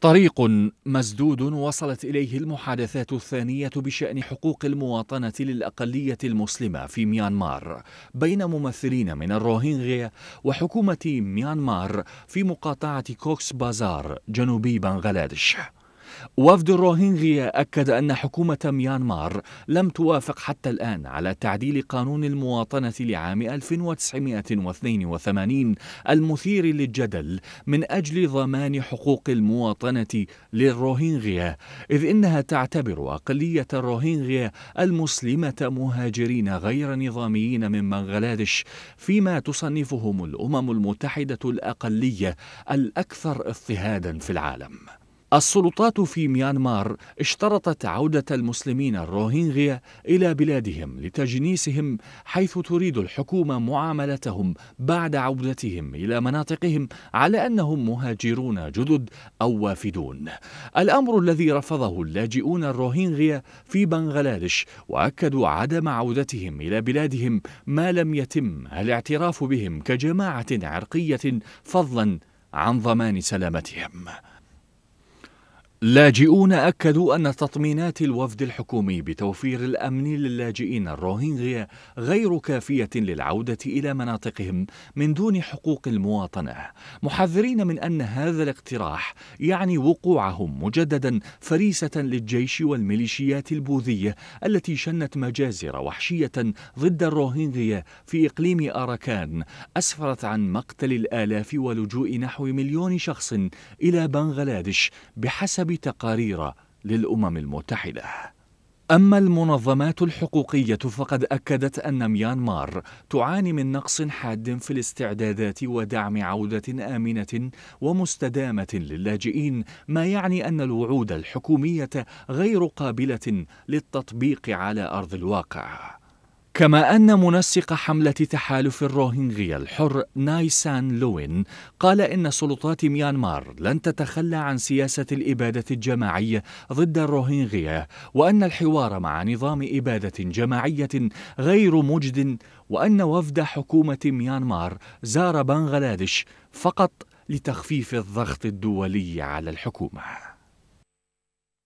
طريق مسدود وصلت إليه المحادثات الثانية بشأن حقوق المواطنة للأقلية المسلمة في ميانمار بين ممثلين من الروهينغيا وحكومة ميانمار في مقاطعة كوكس بازار جنوبي بنغلاديش وفد الروهينغيا أكد أن حكومة ميانمار لم توافق حتى الآن على تعديل قانون المواطنة لعام 1982 المثير للجدل من أجل ضمان حقوق المواطنة للروهينغيا إذ إنها تعتبر أقلية الروهينغيا المسلمة مهاجرين غير نظاميين من بنغلاديش فيما تصنفهم الأمم المتحدة الأقلية الأكثر اضطهادا في العالم السلطات في ميانمار اشترطت عودة المسلمين الروهينغيا إلى بلادهم لتجنيسهم حيث تريد الحكومة معاملتهم بعد عودتهم إلى مناطقهم على أنهم مهاجرون جدد أو وافدون الأمر الذي رفضه اللاجئون الروهينغيا في بنغلاديش وأكدوا عدم عودتهم إلى بلادهم ما لم يتم الاعتراف بهم كجماعة عرقية فضلا عن ضمان سلامتهم لاجئون أكدوا أن تطمينات الوفد الحكومي بتوفير الأمن للاجئين الروهينغيا غير كافية للعودة إلى مناطقهم من دون حقوق المواطنة، محذرين من أن هذا الاقتراح يعني وقوعهم مجددا فريسة للجيش والميليشيات البوذية التي شنت مجازر وحشية ضد الروهينغيا في إقليم أراكان، أسفرت عن مقتل الآلاف ولجوء نحو مليون شخص إلى بنغلاديش بحسب بتقارير تقارير للأمم المتحدة أما المنظمات الحقوقية فقد أكدت أن ميانمار تعاني من نقص حاد في الاستعدادات ودعم عودة آمنة ومستدامة للاجئين، ما يعني أن الوعود الحكومية غير قابلة للتطبيق على أرض الواقع. كما أن منسق حملة تحالف الروهينغيا الحر نايسان لوين قال إن سلطات ميانمار لن تتخلى عن سياسة الإبادة الجماعية ضد الروهينغيا وأن الحوار مع نظام إبادة جماعية غير مجد وأن وفد حكومة ميانمار زار بنغلاديش فقط لتخفيف الضغط الدولي على الحكومه